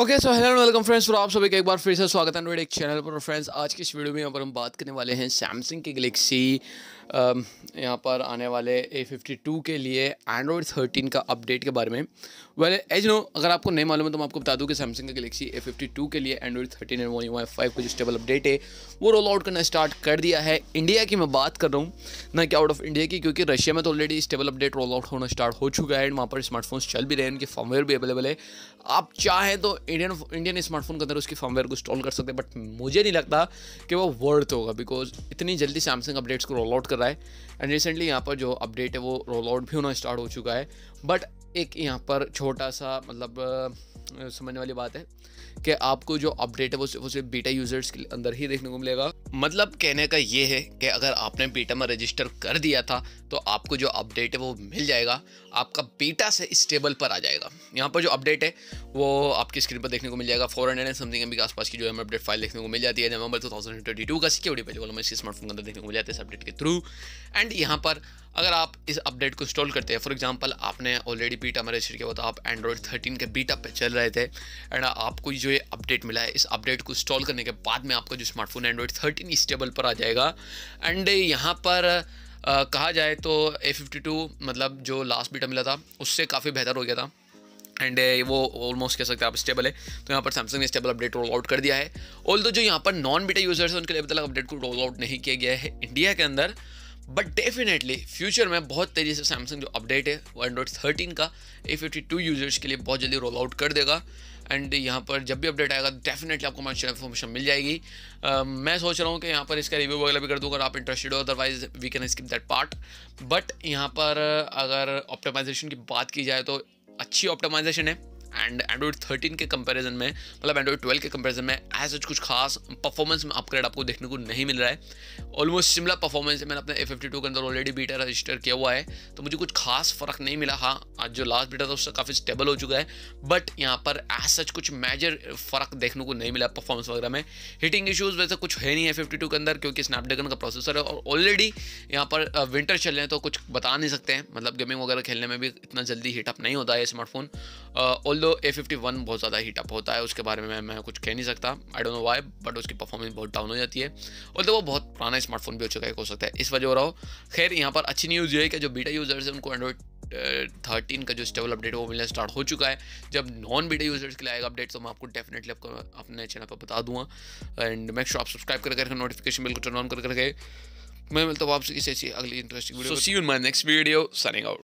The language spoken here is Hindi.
okay so hello welcome friends और आप सभी का एक बार फिर से स्वागत है एक चैनल पर फ्रेंड्स आज की इस वीडियो में यहाँ पर हम बात करने वाले हैं सैमसंग के गलेक्सी यहाँ पर आने वाले ए फिफ्टी टू के लिए एंड्रॉयड थर्टीन का अपडेट के बारे में वेल एज नो अगर आपको नहीं मालूम है तो मैं आपको बता दूँ कि सैमसंग का गलेक्सी ए फिफ्टी टू के लिए Android thirteen and one UI five का जो स्टेबल अपडेट है वो रोल आउट करना स्टार्ट कर दिया है इंडिया की मैं बात कर रहा हूँ ना कि आउट ऑफ इंडिया की क्योंकि रशिया में तो already stable update roll out होना स्टार्ट हो चुका है एंड वहाँ पर स्मार्टफोन्स चल भी रहे हैं उनके फॉर्मवेयर भी अवेलेबल है आप चाहें तो इंडियन इंडियन स्मार्टफोन के अंदर उसकी फॉर्मवेयर को इंस्टॉल कर सकते हैं बट मुझे नहीं लगता कि वो वर्थ होगा बिकॉज इतनी जल्दी सैमसंग अपडेट्स को रोल आउट कर रहा है एंड रिसेंटली यहाँ पर जो अपडेट है वो रोल आउट भी होना स्टार्ट हो चुका है बट एक यहाँ पर छोटा सा मतलब समझने वाली बात है कि आपको जो अपडेट है वो सिर्फ बीटा यूज़र्स के अंदर ही देखने को मिलेगा मतलब कहने का ये है कि अगर आपने बीटा में रजिस्टर कर दिया था तो आपको जो अपडेट है वो मिल जाएगा आपका बीटा से स्टेबल पर आ जाएगा यहाँ पर जो अपडेट है वो आपकी स्क्रीन पर देखने को मिल जाएगा four hundred and something M के आसपास की जो हमें अपडेट फाइल देखने को मिल जाती है November two thousand twenty two का सिक्योरिटी पहले वालों में इसी स्मार्टफोन के अंदर देखने को मिल जाता है इस अपडेट के थ्रू एंड यहाँ पर अगर आप इस अपडेट को इंस्टॉल करते हैं फॉर एग्जांपल आपने ऑलरेडी बीटा में रजिस्टर किया हुआ था आप एंड्रॉयड थर्टीन के बीटा पे चल रहे थे एंड आपको जो ये अपडेट मिला है इस अपडेट को इंस्टॉल करने के बाद में आपका जो स्मार्टफोन एंड्रॉयड 13 इतनी स्टेबल पर आ जाएगा एंड यहाँ पर आ, कहा जाए तो ए फिफ्टी टू मतलब जो लास्ट बीटा मिला था उससे काफ़ी बेहतर हो गया था एंड वो ऑलमोस्ट कह सकते हैं आप स्टेबल है तो यहाँ पर सैमसंग ने स्टेबल अपडेट रोल आउट कर दिया है ऑल जो यहाँ पर नॉन बीटा यूजर्स हैं उनके लिए अभी तक अपडेट को रोल आउट नहीं किया गया है इंडिया के अंदर बट डेफिनेटली फ्यूचर में बहुत तेज़ी से सैमसंग जो अपडेट है वो एंड्रॉइड थर्टीन का ए फिफ्टी टू यूजर्स के लिए बहुत जल्दी रोल आउट कर देगा एंड यहाँ पर जब भी अपडेट आएगा डेफिनेटली आपको मैं इन्फॉर्मेशन मिल जाएगी uh, मैं सोच रहा हूँ कि यहाँ पर इसका रिव्यू वगैरह भी कर दूँ अगर आप इंटरेस्टेड हो otherwise we can skip that part but यहाँ पर अगर ऑप्टिमाइजेशन की बात की जाए तो अच्छी ऑप्टिमाइजेशन है एंड एंड्रॉइड थर्टीन के कंपेरिजन में मतलब एंड्रॉइड ट्वेल्व के कंपेरिजन में एज सच कुछ खास परफॉर्मेंस में अपग्रेड आपको देखने को नहीं मिल रहा है ऑलमोस्ट सिमिलर परफॉर्मेंस है मैंने अपने ए फिफ्टी टू के अंदर ऑलरेडी बीटा रजिस्टर किया हुआ है तो मुझे कुछ खास फर्क नहीं मिला हाँ आज जो लास्ट बीटा था उससे काफ़ी स्टेबल हो चुका है बट यहाँ पर एज सच कुछ मेजर फर्क देखने को नहीं मिला परफॉर्मेंस वगैरह में हीटिंग इशूज़ वैसे कुछ है नहीं है फिफ्टी टू के अंदर क्योंकि स्नैपड्रैगन का प्रोसेसर है और ऑलरेडी यहाँ पर विंटर चल रहे हैं तो कुछ बता नहीं सकते हैं मतलब गेमिंग वगैरह खेलने में भी इतना जल्दी हीटअप नहीं होता है स्मार्टफोन ऑल दो ए फिफ्टी वन बहुत ज़्यादा हीटअप होता है उसके बारे में मैं कुछ कह नहीं सकता I don't know why but उसकी परफॉर्मेंस बहुत डाउन हो जाती है और तो वो बहुत पुराना स्मार्टफोन भी हो चुका है हो सकता है इस वजह हो रहा हो खैर यहाँ पर अच्छी न्यूज़ ये है कि जो बीटा यूज़र्स हैं उनको एंड्रॉइड थर्टीन uh, का जो स्टेबल अपडेट वो मिलना स्टार्ट हो चुका है जब नॉन बीटा यूजर्स के लिए आएगा अपडेट तो मैं आपको डेफिनेटली आपको अपने चैनल पर बता दूंगा एंड मेक श्योर आप सब्सक्राइब कर करके नोटिफिकेशन बिल को टर्न ऑन कर करके मैं मिलता हूँ आपसे किसी अगली interesting video see you my next video signing out